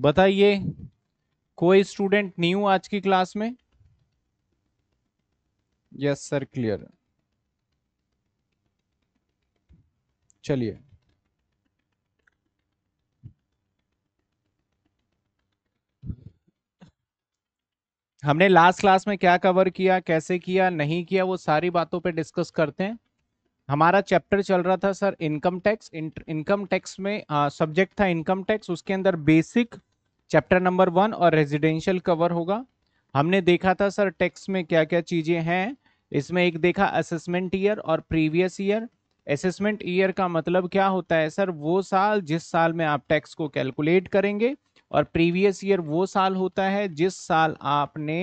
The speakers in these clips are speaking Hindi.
बताइए कोई स्टूडेंट न्यू आज की क्लास में यस सर क्लियर चलिए हमने लास्ट क्लास में क्या कवर किया कैसे किया नहीं किया वो सारी बातों पे डिस्कस करते हैं हमारा चैप्टर चल रहा था sir income tax income tax में सब्जेक्ट था इनकम टैक्स उसके अंदर बेसिक चैप्टर नंबर वन और रेजिडेंशियल कवर होगा हमने देखा था सर टेक्स में क्या क्या चीज़ें हैं इसमें एक देखा असेसमेंट ईयर और प्रीवियस ईयर असेसमेंट ईयर का मतलब क्या होता है सर वो साल जिस साल में आप टैक्स को कैलकुलेट करेंगे और प्रीवियस ईयर वो साल होता है जिस साल आपने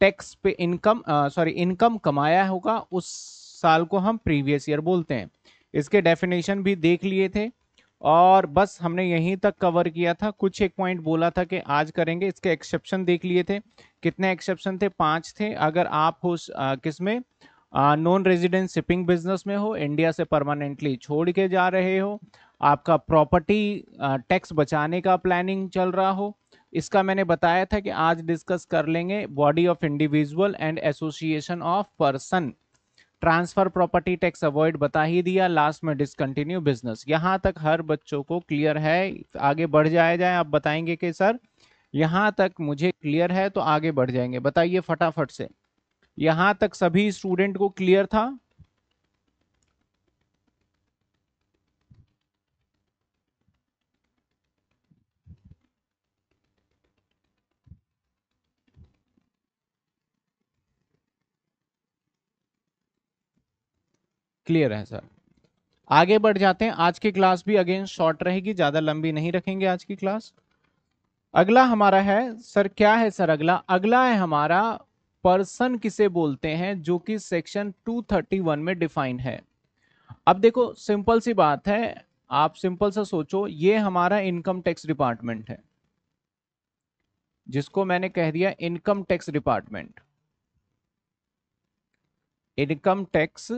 टैक्स पे इनकम सॉरी इनकम कमाया होगा उस साल को हम प्रीवियस ईयर बोलते हैं इसके डेफिनेशन भी देख लिए थे और बस हमने यहीं तक कवर किया था कुछ एक पॉइंट बोला था कि आज करेंगे इसके एक्सेप्शन देख लिए थे कितने एक्सेप्शन थे पांच थे अगर आप हो किसमें नॉन रेजिडेंट शिपिंग बिजनेस में हो इंडिया से परमानेंटली छोड़ के जा रहे हो आपका प्रॉपर्टी टैक्स बचाने का प्लानिंग चल रहा हो इसका मैंने बताया था कि आज डिस्कस कर लेंगे body of individual and association of person transfer property tax avoid बता ही दिया लास्ट में डिसकंटिन्यू बिजनेस यहाँ तक हर बच्चों को क्लियर है आगे बढ़ जाया जाए आप बताएंगे कि सर यहाँ तक मुझे क्लियर है तो आगे बढ़ जाएंगे बताइए फटाफट से यहाँ तक सभी स्टूडेंट को क्लियर था क्लियर है सर आगे बढ़ जाते हैं आज की क्लास भी अगेन शॉर्ट रहेगी ज्यादा लंबी नहीं रखेंगे आज की क्लास अगला हमारा है सर क्या है सर अगला अगला है हमारा पर्सन किसे बोलते हैं जो कि सेक्शन 231 में डिफाइन है अब देखो सिंपल सी बात है आप सिंपल सा सोचो ये हमारा इनकम टैक्स डिपार्टमेंट है जिसको मैंने कह दिया income tax department income tax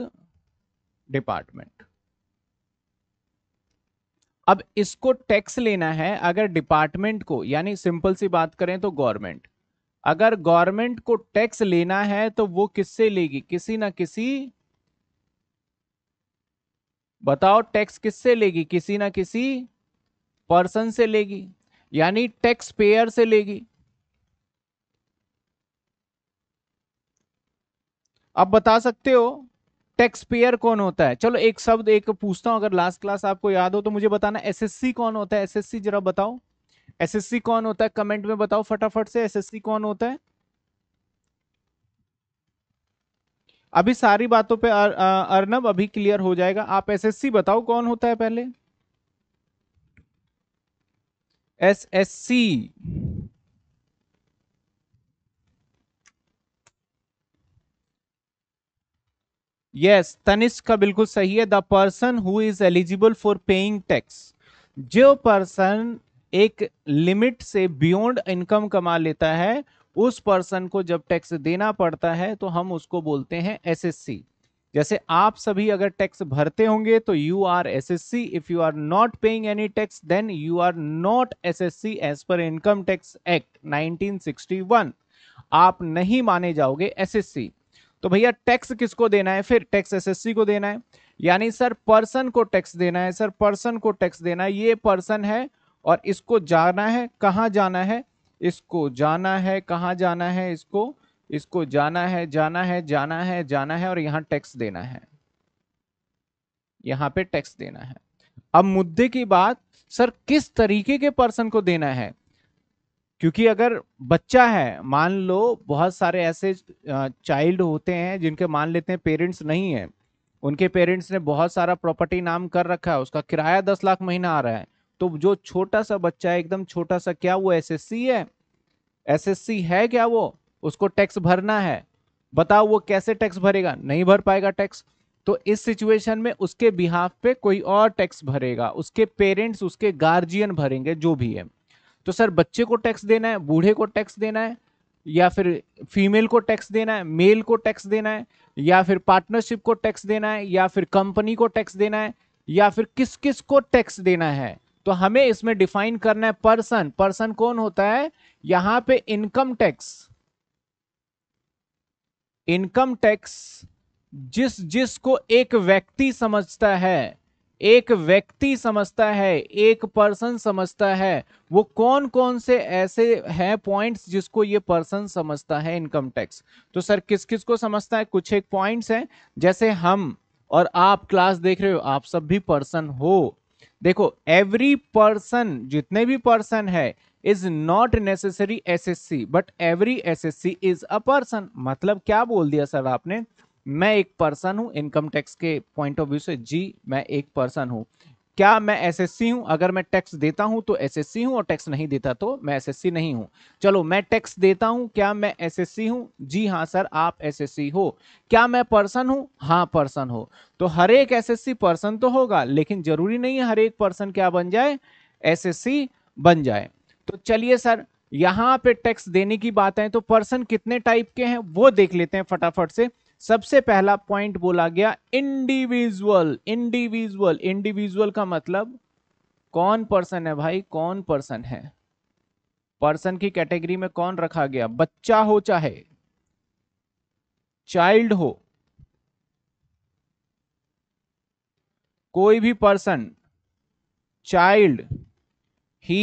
department अब इसको टैक्स लेना है अगर डिपार्टमेंट को यानी सिंपल सी बात करें तो गवर्नमेंट अगर गवर्नमेंट को टैक्स लेना है तो वो किससे लेगी किसी ना किसी बताओ टैक्स किससे लेगी किसी ना किसी पर्सन से लेगी यानी टैक्स पेयर से लेगी अब बता सकते हो टैक्स पेयर कौन होता है चलो एक शब्द एक पूछता हूं अगर लास्ट क्लास आपको याद हो तो मुझे बताना एसएससी कौन होता है एसएससी जरा बताओ एसएससी कौन होता है कमेंट में बताओ फटाफट से एसएससी कौन होता है अभी सारी बातों पे अर्नब अभी क्लियर हो जाएगा आप एसएससी बताओ कौन होता है पहले एसएससी यस तनिष्क का बिल्कुल सही है the person who is eligible for paying tax जो पर्सन एक लिमिट से बियॉन्ड इनकम कमा लेता है उस पर्सन को जब टैक्स देना पड़ता है तो हम उसको बोलते हैं एसएससी जैसे आप सभी अगर टैक्स भरते होंगे तो you are assessee if you are not paying any tax then you are not assessee as per income tax act 1961 आप नहीं माने जाओगे एसएससी तो भैया टैक्स किसको देना है फिर टैक्स एसएससी को देना है यानी सर पर्सन को टैक्स देना है सर पर्सन को टैक्स देना है ये पर्सन है और इसको जाना है कहाँ जाना है इसको जाना है कहाँ जाना है इसको इसको जाना है जाना है जाना है जाना है और यहाँ टैक्स देना है यहाँ पे टैक्स देना है अब मुद्दे की बात सर किस तरीके के पर्सन को देना है क्योंकि अगर बच्चा है मान लो बहुत सारे ऐसे चाइल्ड होते हैं जिनके मान लेते हैं पेरेंट्स नहीं है उनके पेरेंट्स ने बहुत सारा प्रॉपर्टी नाम कर रखा है उसका किराया दस लाख महीना आ रहा है तो जो छोटा सा बच्चा है एकदम छोटा सा क्या वो एसएससी है एसएससी है क्या वो उसको टैक्स भरना है बताओ वो कैसे टैक्स भरेगा नहीं भर पाएगा टैक्स तो इस सिचुएशन में उसके बिहाफ पे कोई और टैक्स भरेगा उसके पेरेंट्स उसके गार्जियन भरेंगे जो भी है तो सर बच्चे को टैक्स देना है बूढ़े को टैक्स देना है या फिर फीमेल को टैक्स देना है मेल को टैक्स देना है या फिर पार्टनरशिप को टैक्स देना है या फिर कंपनी को टैक्स देना है या फिर किस किस को टैक्स देना है तो हमें इसमें डिफाइन करना है पर्सन पर्सन कौन होता है यहां पे इनकम टैक्स इनकम टैक्स जिस जिस को एक व्यक्ति समझता है एक व्यक्ति समझता है एक पर्सन समझता है वो कौन कौन से ऐसे हैं पॉइंट्स जिसको ये पर्सन समझता है इनकम टैक्स तो सर किस किस को समझता है कुछ एक पॉइंट्स हैं जैसे हम और आप क्लास देख रहे हो आप सब भी पर्सन हो देखो एवरी पर्सन जितने भी पर्सन है is not necessary assessee but every assessee is a person मतलब क्या बोल दिया सर आपने मैं एक पर्सन हूं इनकम टैक्स के पॉइंट ऑफ व्यू से जी मैं एक पर्सन हूं क्या मैं एसएससी हूं अगर मैं टैक्स देता हूं तो एसएससी हूं और टैक्स नहीं देता तो मैं एसएससी नहीं हूं चलो मैं टैक्स देता हूं क्या मैं एसएससी हूं जी हाँ सर आप एसएससी हो क्या मैं पर्सन हूं हाँ पर्सन हो तो हर एक एसएससी पर्सन तो होगा लेकिन जरूरी नहीं है हर एक पर्सन क्या बन जाए सी बन जाए तो चलिए सर यहाँ पे टैक्स देने की बात है तो पर्सन कितने टाइप के हैं वो देख लेते हैं फटाफट से सबसे पहला पॉइंट बोला गया इंडिविजुअल इंडिविजुअल इंडिविजुअल का मतलब कौन पर्सन है भाई कौन पर्सन है पर्सन की कैटेगरी में कौन रखा गया बच्चा हो चाहे चाइल्ड हो कोई भी पर्सन चाइल्ड ही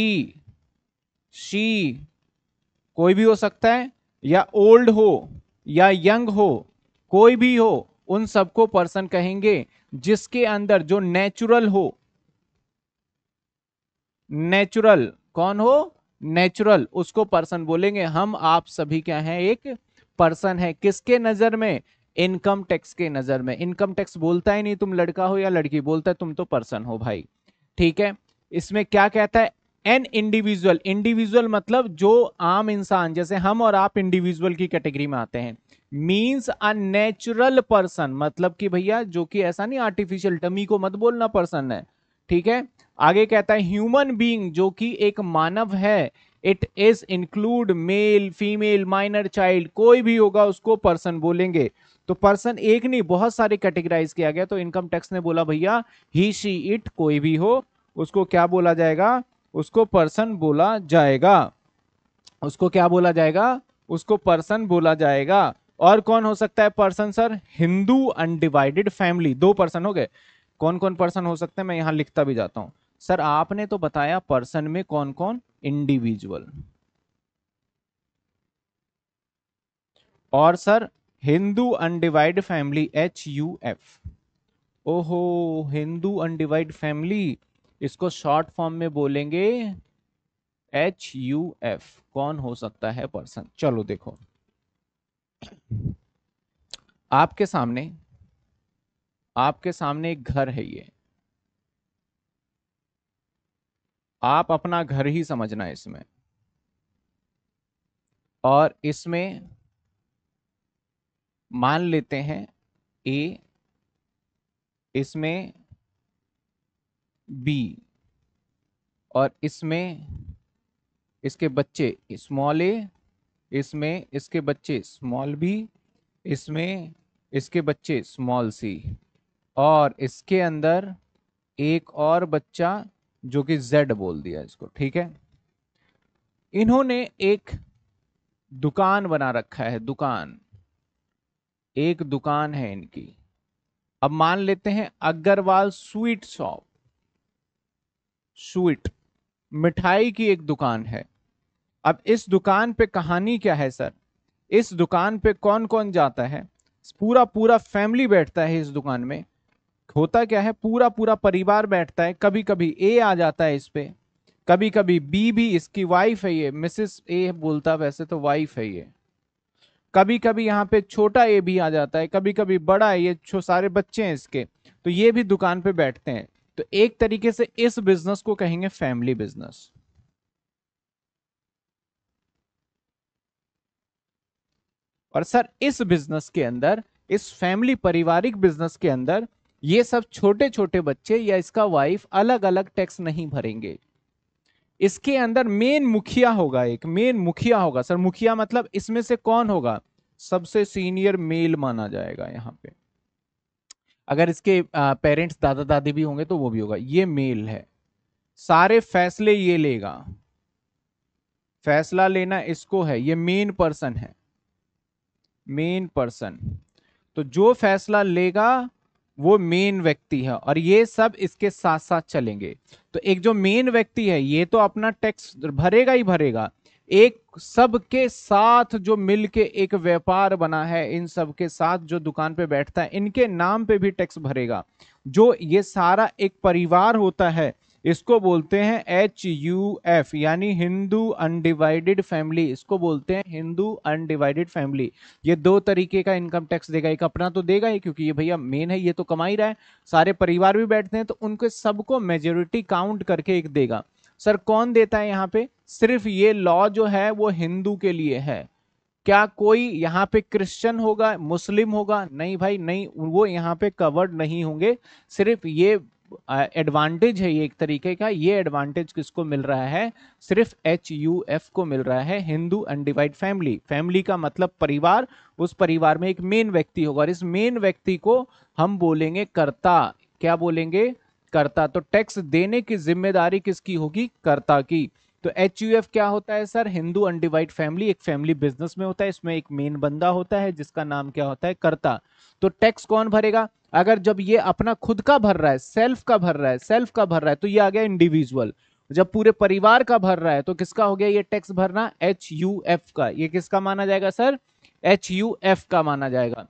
शी कोई भी हो सकता है या ओल्ड हो या यंग हो कोई भी हो उन सबको पर्सन कहेंगे जिसके अंदर जो नेचुरल हो नेचुरल कौन हो नेचुरल उसको पर्सन बोलेंगे हम आप सभी क्या हैं एक पर्सन है किसके नजर में इनकम टैक्स के नजर में इनकम टैक्स बोलता ही नहीं तुम लड़का हो या लड़की बोलता है तुम तो पर्सन हो भाई ठीक है इसमें क्या कहता है एन इंडिविजुअल इंडिविजुअल मतलब जो आम इंसान जैसे हम और आप इंडिविजुअल की कैटेगरी में आते हैं मीन्स अ नेचुरल पर्सन मतलब कि भैया जो कि ऐसा नहीं आर्टिफिशियल टमी को मत बोलना पर्सन है ठीक है आगे कहता है ह्यूमन बीइंग जो कि एक मानव है it is include male female minor child कोई भी होगा उसको पर्सन बोलेंगे तो पर्सन एक नहीं बहुत सारे कैटेगराइज किया गया तो इनकम टैक्स ने बोला भैया ही शी इट कोई भी हो उसको क्या बोला जाएगा उसको पर्सन बोला जाएगा उसको क्या बोला जाएगा उसको पर्सन बोला जाएगा और कौन हो सकता है person sir Hindu undivided family दो पर्सन हो गए कौन कौन पर्सन हो सकते हैं मैं यहां लिखता भी जाता हूं सर आपने तो बताया पर्सन में कौन कौन इंडिविजुअल और sir Hindu undivide family H U F ओहो हिंदू अनडिवाइड फैमिली इसको शॉर्ट फॉर्म में बोलेंगे एच यू एफ कौन हो सकता है पर्सन चलो देखो आपके सामने आपके सामने एक घर है ये आप अपना घर ही समझना इसमें और इसमें मान लेते हैं ए इसमें बी और इसमें इसके बच्चे स्मॉल ए इसमें इसके बच्चे स्मॉल बी इसमें इसके बच्चे स्मॉल सी और इसके अंदर एक और बच्चा जो कि जेड बोल दिया इसको ठीक है इन्होंने एक दुकान बना रखा है दुकान एक दुकान है इनकी अब मान लेते हैं अग्रवाल स्वीट शॉप स्वीट मिठाई की एक दुकान है अब इस दुकान पे कहानी क्या है सर इस दुकान पे कौन कौन जाता है पूरा पूरा फैमिली बैठता है इस दुकान में होता क्या है पूरा पूरा परिवार बैठता है कभी कभी ए आ जाता है इस पे कभी कभी बी भी इसकी वाइफ है ये मिसेस ए बोलता वैसे तो वाइफ है ये कभी कभी यहाँ पे छोटा ए भी आ जाता है कभी कभी बड़ा है ये सारे बच्चे हैं इसके तो ये भी दुकान पे बैठते हैं तो एक तरीके से इस बिजनेस को कहेंगे फैमिली बिजनेस और सर इस बिजनेस के अंदर इस फैमिली पारिवारिक बिजनेस के अंदर ये सब छोटे छोटे बच्चे या इसका वाइफ अलग अलग टैक्स नहीं भरेंगे इसके अंदर मेन मुखिया होगा एक मेन मुखिया होगा सर मुखिया मतलब इसमें से कौन होगा सबसे सीनियर मेल माना जाएगा यहाँ पे अगर इसके पेरेंट्स दादा दादी भी होंगे तो वो भी होगा ये मेल है सारे फैसले ये लेगा फैसला लेना इसको है ये मेन पर्सन है मेन पर्सन तो जो फैसला लेगा वो मेन व्यक्ति है और ये सब इसके साथ साथ चलेंगे तो एक जो मेन व्यक्ति है ये तो अपना टैक्स भरेगा ही भरेगा एक सबके साथ जो मिलके एक व्यापार बना है इन सबके साथ जो दुकान पे बैठता है इनके नाम पे भी टैक्स भरेगा जो ये सारा एक परिवार होता है इसको बोलते हैं एच यू एफ यानी हिंदू अनडिवाइडेड फैमिली इसको बोलते हैं हिंदू अनडिवाइडेड फैमिली ये दो तरीके का इनकम टैक्स देगा एक अपना तो देगा ही क्योंकि ये भैया मेन है ये तो कमा ही रहा है सारे परिवार भी बैठते हैं तो उनके सबको मेजोरिटी काउंट करके एक देगा सर कौन देता है यहाँ पे सिर्फ ये लॉ जो है वो हिंदू के लिए है क्या कोई यहाँ पे क्रिश्चियन होगा मुस्लिम होगा नहीं भाई नहीं वो यहाँ पे कवर्ड नहीं होंगे सिर्फ ये एडवांटेज है ये एक तरीके का ये एडवांटेज किसको मिल रहा है सिर्फ एच यू एफ को मिल रहा है हिंदू अनडिवाइड फैमिली फैमिली का मतलब परिवार उस परिवार में एक मेन व्यक्ति होगा और इस मेन व्यक्ति को हम बोलेंगे कर्ता क्या बोलेंगे कर्ता तो टैक्स देने की जिम्मेदारी किसकी होगी कर्ता की तो एच क्या होता है सर हिंदू अनडिवाइड फैमिली एक फैमिली बिजनेस में होता है इसमें एक मेन बंदा होता है जिसका नाम क्या होता है करता तो टैक्स कौन भरेगा अगर जब ये अपना खुद का भर रहा है सेल्फ का भर रहा है सेल्फ का भर रहा है तो ये आ गया इंडिविजुअल जब पूरे परिवार का भर रहा है तो किसका हो गया ये टैक्स भरना एच यू एफ का ये किसका माना जाएगा सर एच यू एफ का माना जाएगा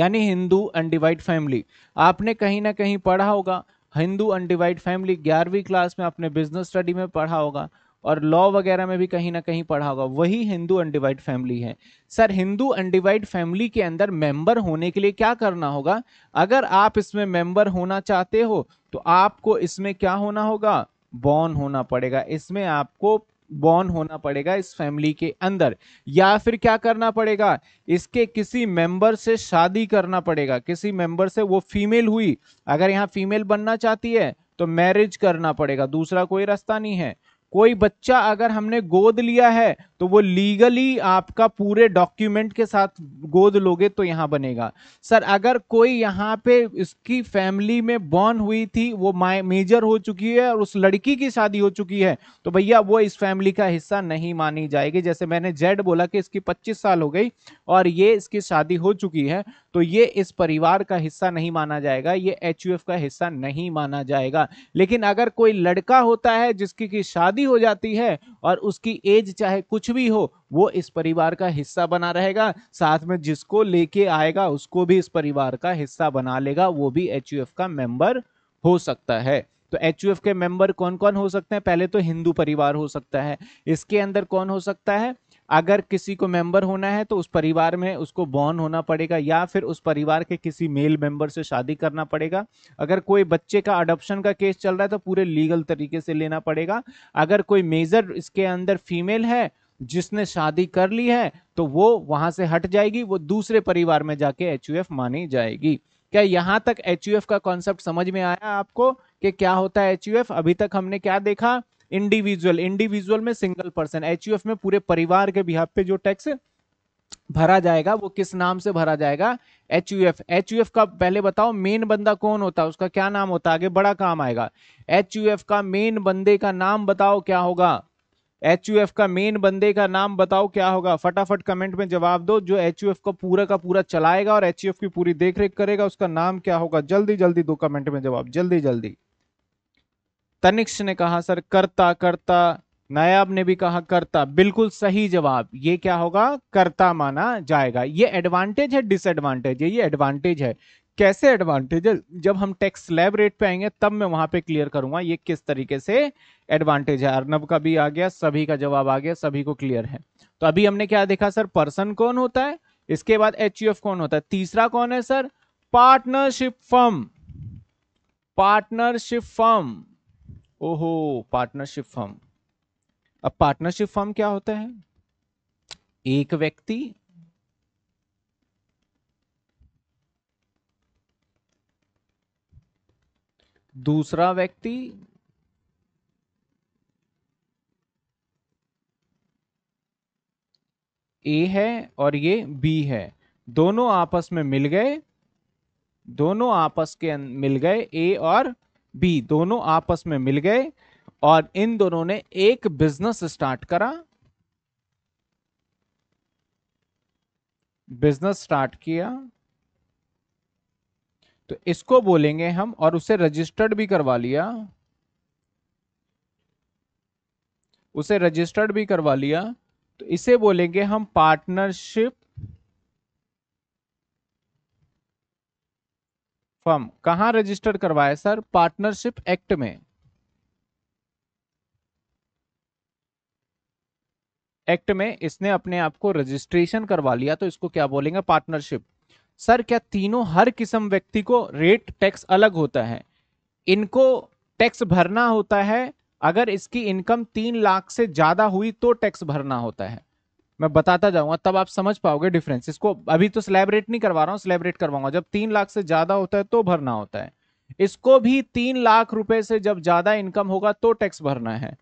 यानी हिंदू अनडिवाइड फैमिली आपने कहीं ना कहीं पढ़ा होगा हिंदू अनडिवाइड फैमिली ग्यारहवीं क्लास में आपने बिजनेस स्टडी में पढ़ा होगा और लॉ वगैरह में भी कहीं ना कहीं पढ़ा होगा वही हिंदू अनडिवाइड फैमिली है सर हिंदू अनडिवाइड फैमिली के अंदर मेंबर होने के लिए क्या करना होगा अगर आप इसमें मेंबर होना चाहते हो तो आपको इसमें क्या होना होगा बॉर्न होना पड़ेगा इसमें आपको बॉर्न होना पड़ेगा इस फैमिली के अंदर या फिर क्या करना पड़ेगा इसके किसी मेंबर से शादी करना पड़ेगा किसी मेंबर से वो फीमेल हुई अगर यहाँ फीमेल बनना चाहती है तो मैरिज करना पड़ेगा दूसरा कोई रास्ता नहीं है कोई बच्चा अगर हमने गोद लिया है तो वो लीगली आपका पूरे डॉक्यूमेंट के साथ गोद लोगे तो यहाँ बनेगा सर अगर कोई यहाँ पे इसकी फैमिली में बॉर्न हुई थी वो मेजर हो चुकी है और उस लड़की की शादी हो चुकी है तो भैया वो इस फैमिली का हिस्सा नहीं मानी जाएगी जैसे मैंने जेड बोला कि इसकी 25 साल हो गई और ये इसकी शादी हो चुकी है तो ये इस परिवार का हिस्सा नहीं माना जाएगा ये एच का हिस्सा नहीं माना जाएगा लेकिन अगर कोई लड़का होता है जिसकी की शादी हो जाती है और उसकी एज चाहे कुछ भी हो वो इस परिवार का हिस्सा बना रहेगा साथ में जिसको लेके आएगा उसको भी इस परिवार का हिस्सा बना लेगा वो भी एच का मेंबर हो सकता है तो एच के मेंबर कौन कौन हो सकते हैं पहले तो हिंदू परिवार हो सकता है इसके अंदर कौन हो सकता है अगर किसी को मेंबर होना है तो उस परिवार में उसको बॉर्न होना पड़ेगा या फिर उस परिवार के किसी मेल मेंबर से शादी करना पड़ेगा अगर कोई बच्चे का अडोप्शन का केस चल रहा है तो पूरे लीगल तरीके से लेना पड़ेगा अगर कोई मेजर इसके अंदर फीमेल है जिसने शादी कर ली है तो वो वहां से हट जाएगी वो दूसरे परिवार में जाके एच मानी जाएगी क्या यहाँ तक एच का कॉन्सेप्ट समझ में आया आपको कि क्या होता है एच अभी तक हमने क्या देखा इंडिविजुअल इंडिविजुअल में सिंगल पर्सन एच में पूरे परिवार के बिहार पे जो टैक्स भरा जाएगा वो किस नाम से भरा जाएगा H U F H U F का पहले बताओ मेन बंदा कौन होता है उसका क्या नाम होता है आगे बड़ा काम आएगा एच यू एफ का मेन बंदे का नाम बताओ क्या होगा एच का मेन बंदे का नाम बताओ क्या होगा फटाफट कमेंट में जवाब दो जो एच को पूरा का पूरा चलाएगा और एच की पूरी देखरेख करेगा उसका नाम क्या होगा जल्दी जल्दी दो कमेंट में जवाब जल्दी जल्दी तनिक्ष ने कहा सर करता करता नायाब ने भी कहा करता बिल्कुल सही जवाब ये क्या होगा करता माना जाएगा ये एडवांटेज है डिसएडवांटेज है ये एडवांटेज है कैसे एडवांटेज है जब हम टैक्स लैब रेट पे आएंगे तब मैं वहां पे क्लियर करूंगा ये किस तरीके से एडवांटेज है अर्नब का भी आ गया सभी का जवाब आ गया सभी को क्लियर है तो अभी हमने क्या देखा सर पर्सन कौन होता है इसके बाद एच e कौन होता है तीसरा कौन है sir partnership firm partnership firm ओहो पार्टनरशिप फर्म अब पार्टनरशिप फर्म क्या होता है एक व्यक्ति दूसरा व्यक्ति ए है और ये बी है दोनों आपस में मिल गए दोनों आपस के अं-, मिल गए ए और बी दोनों आपस में मिल गए और इन दोनों ने एक बिजनेस स्टार्ट करा बिजनेस स्टार्ट किया तो इसको बोलेंगे हम और उसे रजिस्टर्ड भी करवा लिया उसे रजिस्टर्ड भी करवा लिया तो इसे बोलेंगे हम पार्टनरशिप फर्म कहा रजिस्टर करवाया सर पार्टनरशिप एक्ट में एक्ट में इसने अपने आप को रजिस्ट्रेशन करवा लिया तो इसको क्या बोलेंगे पार्टनरशिप सर क्या तीनों हर किस्म व्यक्ति को रेट टैक्स अलग होता है इनको टैक्स भरना होता है अगर इसकी इनकम तीन लाख से ज्यादा हुई तो टैक्स भरना होता है मैं बताता जाऊंगा तब आप समझ पाओगे डिफरेंस इसको अभी तो सेलेब्रेट नहीं करवा रहा हूं सेलेब्रेट करवाऊंगा जब तीन लाख से ज्यादा होता है तो भरना होता है इसको भी तीन लाख रुपए से जब ज्यादा इनकम होगा तो टैक्स भरना है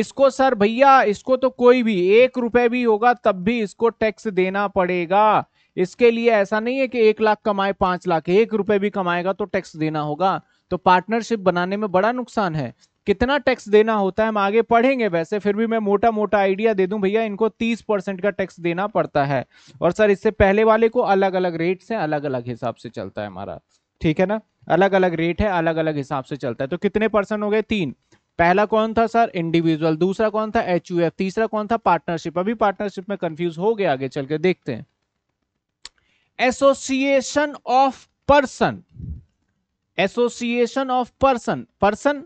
इसको सर भैया इसको तो कोई भी एक रुपए भी होगा तब भी इसको टैक्स देना पड़ेगा इसके लिए ऐसा नहीं है कि एक लाख कमाए पांच लाख एक रुपए भी कमाएगा तो टैक्स देना होगा तो पार्टनरशिप बनाने में बड़ा नुकसान है कितना टैक्स देना होता है हम आगे पढ़ेंगे वैसे फिर भी मैं मोटा मोटा आइडिया दे दूं भैया इनको 30 परसेंट का टैक्स देना पड़ता है और सर इससे पहले वाले को अलग अलग रेट से अलग अलग हिसाब से चलता है हमारा ठीक है ना अलग अलग रेट है अलग अलग हिसाब से चलता है तो कितने परसेंट हो गए तीन पहला कौन था सर इंडिविजुअल दूसरा कौन था एच तीसरा कौन था पार्टनरशिप अभी पार्टनरशिप में कंफ्यूज हो गया आगे चल के देखते हैं association of person association of person person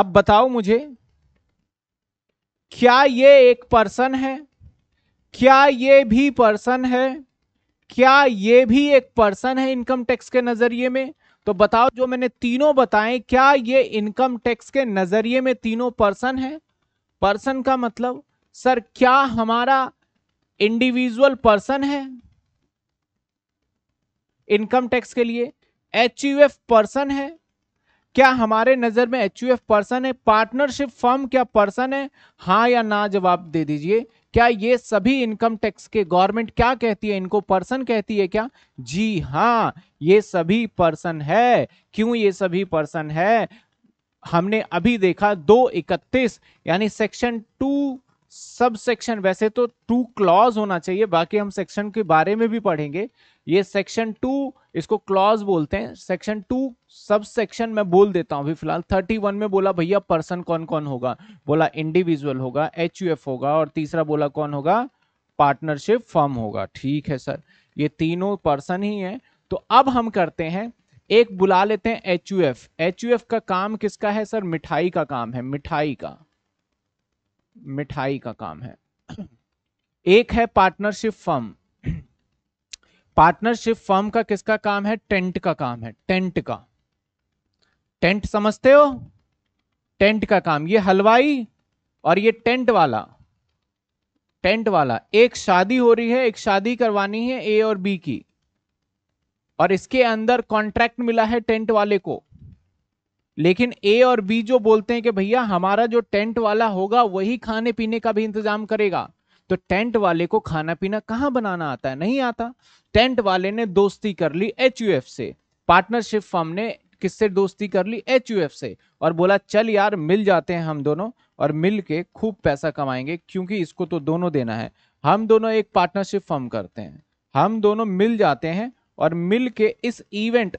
अब बताओ मुझे क्या ये एक पर्सन है क्या ये भी पर्सन है क्या ये भी एक पर्सन है इनकम टैक्स के नजरिए में तो बताओ जो मैंने तीनों बताए क्या ये इनकम टैक्स के नजरिए में तीनों पर्सन है पर्सन का मतलब सर क्या हमारा इंडिविजुअल पर्सन है इनकम टैक्स के लिए एच पर्सन है क्या हमारे नज़र में एच पर्सन है पार्टनरशिप फर्म क्या पर्सन है हाँ या ना जवाब दे दीजिए क्या ये सभी इनकम टैक्स के गवर्नमेंट क्या कहती है इनको पर्सन कहती है क्या जी हाँ ये सभी पर्सन है क्यों ये सभी पर्सन है हमने अभी देखा दो इकतीस यानी सेक्शन टू सब सेक्शन वैसे तो टू क्लॉज होना चाहिए बाकी हम सेक्शन के बारे में भी पढ़ेंगे ये सेक्शन टू इसको क्लॉज बोलते हैं सेक्शन टू सब सेक्शन में बोल देता हूं अभी फिलहाल थर्टी वन में बोला भैया पर्सन कौन कौन होगा बोला इंडिविजुअल होगा एच होगा और तीसरा बोला कौन होगा पार्टनरशिप फर्म होगा ठीक है सर ये तीनों पर्सन ही हैं तो अब हम करते हैं एक बुला लेते हैं H U F H U F का काम किसका है सर मिठाई का काम है मिठाई का मिठाई का काम है एक है पार्टनरशिप फर्म पार्टनरशिप फर्म का किसका काम है टेंट का काम है टेंट का टेंट समझते हो टेंट का काम ये हलवाई और ये टेंट वाला टेंट वाला एक शादी हो रही है एक शादी करवानी है ए और बी की और इसके अंदर कॉन्ट्रैक्ट मिला है टेंट वाले को लेकिन ए और बी जो बोलते हैं कि भैया हमारा जो टेंट वाला होगा वही खाने पीने का भी इंतजाम करेगा तो टेंट वाले को खाना पीना कहां बनाना आता है नहीं आता टेंट वाले ने दोस्ती कर ली एच से पार्टनरशिप फर्म ने किससे दोस्ती कर ली एच से और बोला चल यार मिल जाते हैं हम दोनों और मिल के खूब पैसा कमाएंगे क्योंकि इसको तो दोनों देना है हम दोनों एक पार्टनरशिप फर्म करते हैं हम दोनों मिल जाते हैं और मिल के इस इवेंट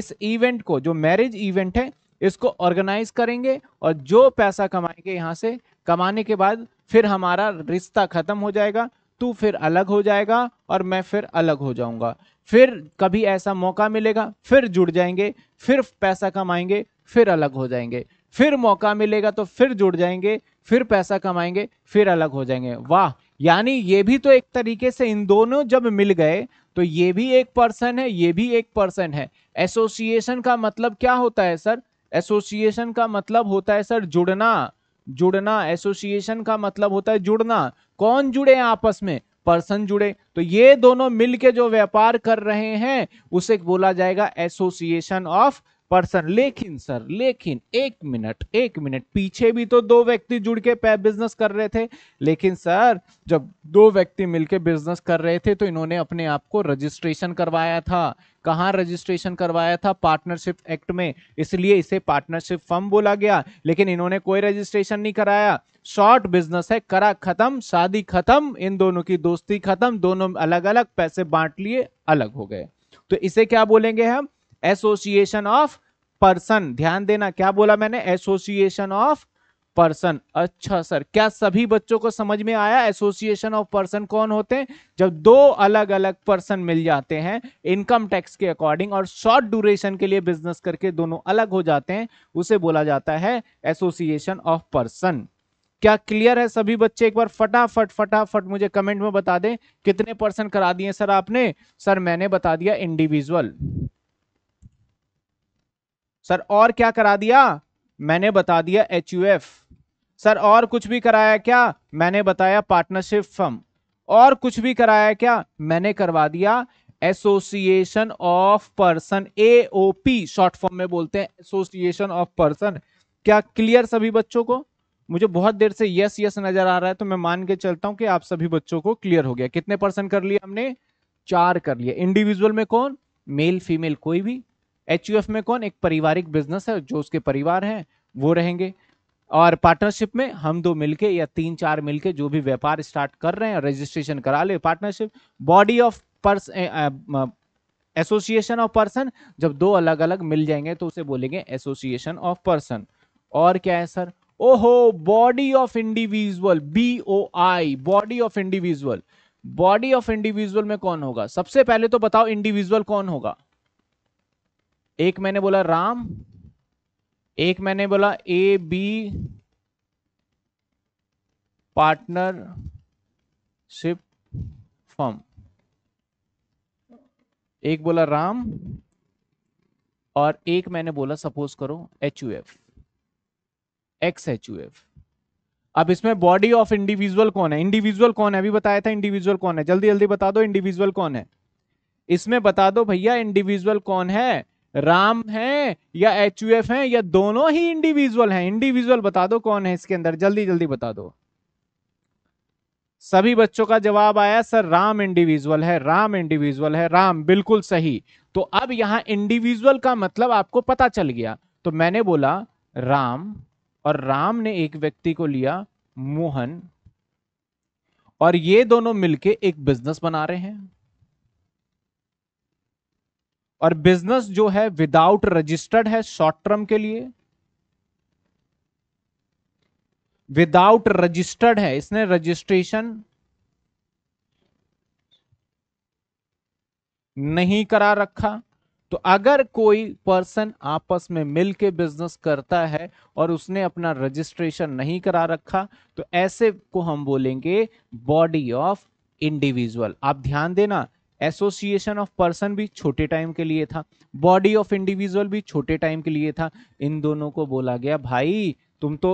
इस इवेंट को जो मैरिज इवेंट है इसको ऑर्गेनाइज करेंगे और जो पैसा कमाएंगे यहां से कमाने के बाद फिर हमारा रिश्ता खत्म हो जाएगा तू फिर अलग हो जाएगा और मैं फिर अलग हो जाऊंगा फिर कभी ऐसा मौका मिलेगा फिर जुड़ जाएंगे फिर पैसा कमाएंगे फिर अलग हो जाएंगे फिर मौका मिलेगा तो फिर जुड़ जाएंगे फिर पैसा कमाएंगे फिर अलग हो जाएंगे वाह यानी ये भी तो एक तरीके से इन दोनों जब मिल गए तो ये भी एक पर्सन है ये भी एक पर्सन है एसोसिएशन का मतलब क्या होता है सर एसोसिएशन का मतलब होता है सर जुड़ना जुड़ना एसोसिएशन का मतलब होता है जुड़ना कौन जुड़े आपस में पर्सन जुड़े तो ये दोनों मिलके जो व्यापार कर रहे हैं उसे बोला जाएगा एसोसिएशन ऑफ पर्सन लेकिन सर लेकिन एक मिनट एक मिनट पीछे भी तो दो व्यक्ति जुड़ के बिजनेस कर रहे थे लेकिन सर जब दो व्यक्ति मिलके बिजनेस कर रहे थे तो इन्होंने अपने आप को रजिस्ट्रेशन करवाया था कहाँ रजिस्ट्रेशन करवाया था पार्टनरशिप एक्ट में इसलिए इसे पार्टनरशिप फर्म बोला गया लेकिन इन्होंने कोई रजिस्ट्रेशन नहीं कराया शॉर्ट बिजनेस है करा खत्म शादी खत्म इन दोनों की दोस्ती खत्म दोनों अलग अलग पैसे बांट लिए अलग हो गए तो इसे क्या बोलेंगे हम एसोसिएशन ऑफ पर्सन ध्यान देना क्या बोला मैंने एसोसिएशन ऑफ पर्सन अच्छा सर क्या सभी बच्चों को समझ में आया एसोसिएशन ऑफ पर्सन कौन होते हैं जब दो अलग अलग पर्सन मिल जाते हैं इनकम टैक्स के अकॉर्डिंग और शॉर्ट ड्यूरेशन के लिए बिजनेस करके दोनों अलग हो जाते हैं उसे बोला जाता है एसोसिएशन ऑफ पर्सन क्या क्लियर है सभी बच्चे एक बार फटाफट फटाफट मुझे कमेंट में बता दें कितने पर्सन करा दिए सर आपने सर मैंने बता दिया इंडिविजुअल सर और क्या करा दिया मैंने बता दिया एच सर और कुछ भी कराया क्या मैंने बताया पार्टनरशिप फर्म और कुछ भी कराया क्या मैंने करवा दिया association of person AOP short form में बोलते हैं एसोसिएशन ऑफ पर्सन क्या क्लियर सभी बच्चों को मुझे बहुत देर से यस यस नजर आ रहा है तो मैं मान के चलता हूं कि आप सभी बच्चों को क्लियर हो गया कितने पर्सन कर लिए हमने चार कर लिए इंडिविजुअल में कौन मेल फीमेल कोई भी एच में कौन एक पारिवारिक बिजनेस है जो उसके परिवार हैं वो रहेंगे और पार्टनरशिप में हम दो मिलके या तीन चार मिलके जो भी व्यापार स्टार्ट कर रहे हैं रजिस्ट्रेशन करा ले पार्टनरशिप बॉडी ऑफ पर्स एसोसिएशन ऑफ पर्सन जब दो अलग अलग मिल जाएंगे तो उसे बोलेंगे एसोसिएशन ऑफ पर्सन और क्या है सर ओहो body of individual B O I body of individual body of individual में कौन होगा सबसे पहले तो बताओ इंडिविजुअल कौन होगा एक मैंने बोला राम एक मैंने बोला ए बी पार्टनरशिप फर्म एक बोला राम और एक मैंने बोला सपोज करो H U F X H U F अब इसमें बॉडी ऑफ इंडिविजुअल कौन है इंडिविजुअल कौन है अभी बताया था इंडिविजुअल कौन है जल्दी जल्दी बता दो इंडिविजुअल कौन है इसमें बता दो भैया इंडिविजुअल कौन है राम है या एच यू एफ है या दोनों ही इंडिविजुअल हैं इंडिविजुअल बता दो कौन है इसके अंदर जल्दी जल्दी बता दो सभी बच्चों का जवाब आया सर राम इंडिविजुअल है राम इंडिविजुअल है राम बिल्कुल सही तो अब यहां इंडिविजुअल का मतलब आपको पता चल गया तो मैंने बोला राम और राम ने एक व्यक्ति को लिया मोहन और ये दोनों मिलके एक बिजनेस बना रहे हैं और बिजनेस जो है विदाउट रजिस्टर्ड है शॉर्ट टर्म के लिए विदाउट रजिस्टर्ड है इसने रजिस्ट्रेशन नहीं करा रखा तो अगर कोई पर्सन आपस में मिलके बिजनेस करता है और उसने अपना रजिस्ट्रेशन नहीं करा रखा तो ऐसे को हम बोलेंगे बॉडी ऑफ इंडिविजुअल आप ध्यान देना एसोसिएशन ऑफ पर्सन भी छोटे टाइम के लिए था बॉडी ऑफ इंडिविजुअल भी छोटे टाइम के लिए था इन दोनों को बोला गया भाई तुम तो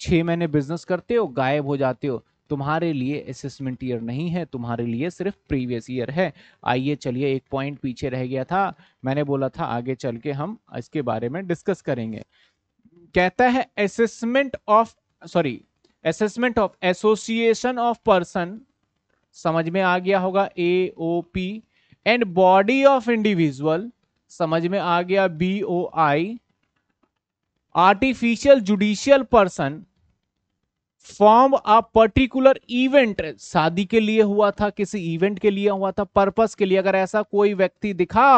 छः महीने बिजनेस करते हो गायब हो जाते हो तुम्हारे लिए असेसमेंट ईयर नहीं है तुम्हारे लिए सिर्फ प्रीवियस ईयर है आइए चलिए एक पॉइंट पीछे रह गया था मैंने बोला था आगे चल के हम इसके बारे में डिस्कस करेंगे कहता है assessment of sorry assessment of association of person समझ में आ गया होगा A O P and body of individual समझ में आ गया B O I artificial judicial person form a particular event शादी के लिए हुआ था किसी इवेंट के लिए हुआ था पर्पस के लिए अगर ऐसा कोई व्यक्ति दिखा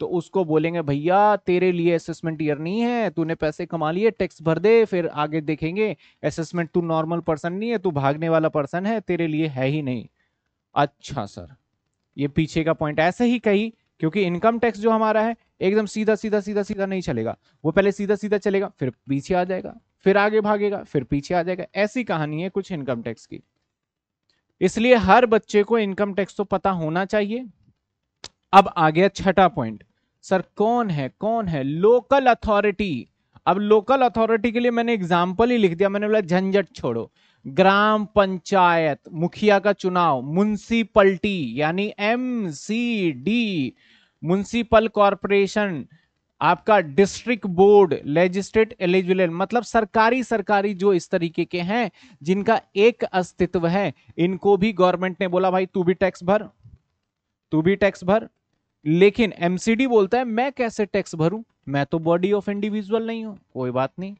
तो उसको बोलेंगे भैया तेरे लिए असेसमेंट ईयर नहीं है तूने पैसे कमा लिए टैक्स भर दे फिर आगे देखेंगे असेसमेंट तू नॉर्मल पर्सन नहीं है तू भागने वाला पर्सन है तेरे लिए है ही नहीं अच्छा सर ये पीछे का पॉइंट ऐसे ही कही क्योंकि इनकम टैक्स जो हमारा है एकदम सीधा सीधा सीधा सीधा नहीं चलेगा वो पहले सीधा सीधा चलेगा फिर पीछे आ जाएगा फिर आगे भागेगा फिर पीछे आ जाएगा ऐसी कहानी है कुछ इनकम टैक्स की इसलिए हर बच्चे को इनकम टैक्स तो पता होना चाहिए अब आ गया छठा पॉइंट सर कौन है कौन है लोकल अथॉरिटी अब लोकल अथॉरिटी के लिए मैंने एग्जाम्पल ही लिख दिया मैंने बोला झंझट छोड़ो ग्राम पंचायत मुखिया का चुनाव म्यूनसिपल्टी यानी M C D municipal corporation आपका डिस्ट्रिक्ट बोर्ड लेजिस्ट्रेट एलिजिबल मतलब सरकारी सरकारी जो इस तरीके के हैं जिनका एक अस्तित्व है इनको भी गवर्नमेंट ने बोला भाई तू भी टैक्स भर तू भी टैक्स भर लेकिन एमसीडी बोलता है मैं कैसे टैक्स भरूं मैं तो बॉडी ऑफ इंडिविजुअल नहीं हूं कोई बात नहीं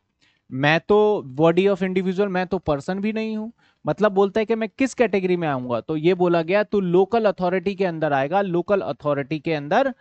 मैं तो बॉडी ऑफ इंडिविजुअल मैं तो पर्सन भी नहीं हूं मतलब बोलता है कि मैं किस कैटेगरी में आऊंगा तो ये बोला गया तू लोकल अथॉरिटी के अंदर आएगा लोकल अथॉरिटी के अंदर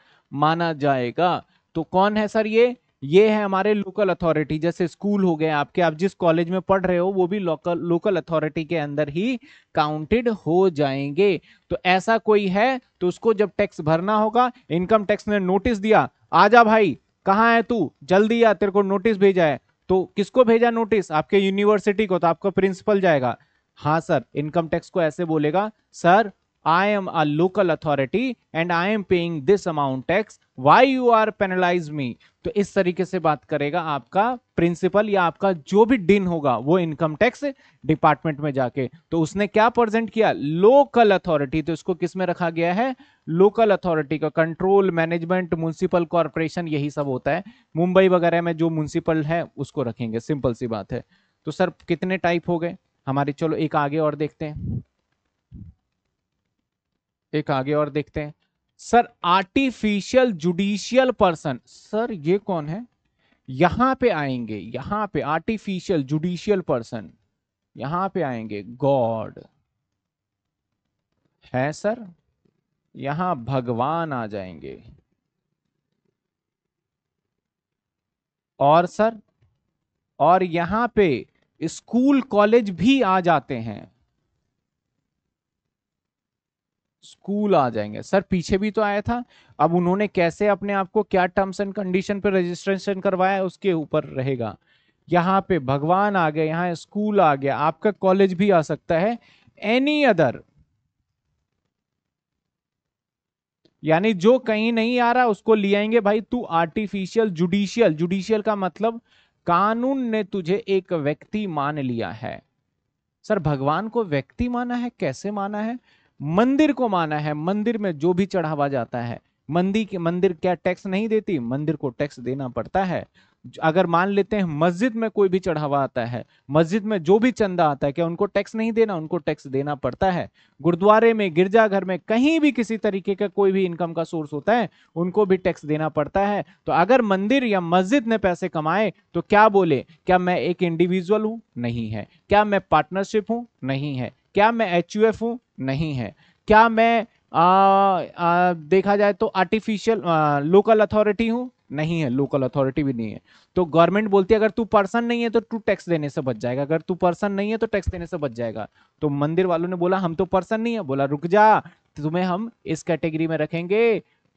माना जाएगा तो कौन है सर ये ये है हमारे लोकल अथॉरिटी जैसे स्कूल हो गए आपके आप जिस कॉलेज में पढ़ रहे हो वो भी लोकल लोकल अथॉरिटी के अंदर ही काउंटेड हो जाएंगे तो ऐसा कोई है तो उसको जब टैक्स भरना होगा इनकम टैक्स ने नोटिस दिया आजा भाई कहाँ है तू जल्दी आ तेरे को नोटिस भेजा है तो किसको भेजा नोटिस आपके यूनिवर्सिटी को तो आपका प्रिंसिपल जाएगा हाँ सर इनकम टैक्स को ऐसे बोलेगा sir I am a local authority and I am paying this amount tax. Why you are penalize me? तो इस तरीके से बात करेगा आपका प्रिंसिपल या आपका जो भी डिन होगा वो इनकम टैक्स डिपार्टमेंट में जाके तो उसने क्या प्रेजेंट किया लोकल अथॉरिटी तो इसको किस में रखा गया है लोकल अथॉरिटी का कंट्रोल मैनेजमेंट म्यूनसिपल कॉरपोरेशन यही सब होता है मुंबई वगैरह में जो म्यूनसिपल है उसको रखेंगे सिंपल सी बात है तो सर कितने टाइप हो गए हमारे चलो एक आगे और देखते हैं एक आगे और देखते हैं sir artificial judicial person sir ये कौन है यहां पे आएंगे यहां पे आर्टिफिशियल जुडिशियल पर्सन यहां पे आएंगे गॉड है सर यहां भगवान आ जाएंगे और सर और यहां पे स्कूल कॉलेज भी आ जाते हैं स्कूल आ जाएंगे सर पीछे भी तो आया था अब उन्होंने कैसे अपने आप को क्या टर्म्स एंड कंडीशन पर रजिस्ट्रेशन करवाया उसके ऊपर रहेगा यहाँ पे भगवान आ गया यहाँ स्कूल आ गया आपका कॉलेज भी आ सकता है एनी अदर यानी जो कहीं नहीं आ रहा उसको ले आएंगे भाई तू आर्टिफिशियल जुडिशियल जुडिशियल का मतलब कानून ने तुझे एक व्यक्ति मान लिया है सर भगवान को व्यक्ति माना है कैसे माना है मंदिर को माना है मंदिर में जो भी चढ़ावा जाता है मंदिर के मंदिर क्या टैक्स नहीं देती मंदिर को टैक्स देना पड़ता है अगर मान लेते हैं मस्जिद में कोई भी चढ़ावा आता है मस्जिद में जो भी चंदा आता है क्या उनको टैक्स नहीं देना उनको टैक्स देना पड़ता है गुरुद्वारे में गिरजाघर में कहीं भी किसी तरीके का कोई भी इनकम का सोर्स होता है उनको भी टैक्स देना पड़ता है तो अगर मंदिर या मस्जिद ने पैसे कमाए तो क्या बोले क्या मैं एक इंडिविजुअल हूं नहीं है क्या मैं पार्टनरशिप हूं नहीं है क्या मैं एच यू एफ हूँ नहीं है क्या मैं आ, आ, देखा जाए तो आर्टिफिशियल लोकल अथॉरिटी हूँ नहीं है लोकल अथॉरिटी भी नहीं है तो गवर्नमेंट बोलती है अगर तू पर्सन नहीं है तो तू टैक्स देने से बच जाएगा अगर तू पर्सन नहीं है तो टैक्स देने से बच जाएगा तो मंदिर वालों ने बोला हम तो पर्सन नहीं है बोला रुक जा तुम्हें हम इस कैटेगरी में रखेंगे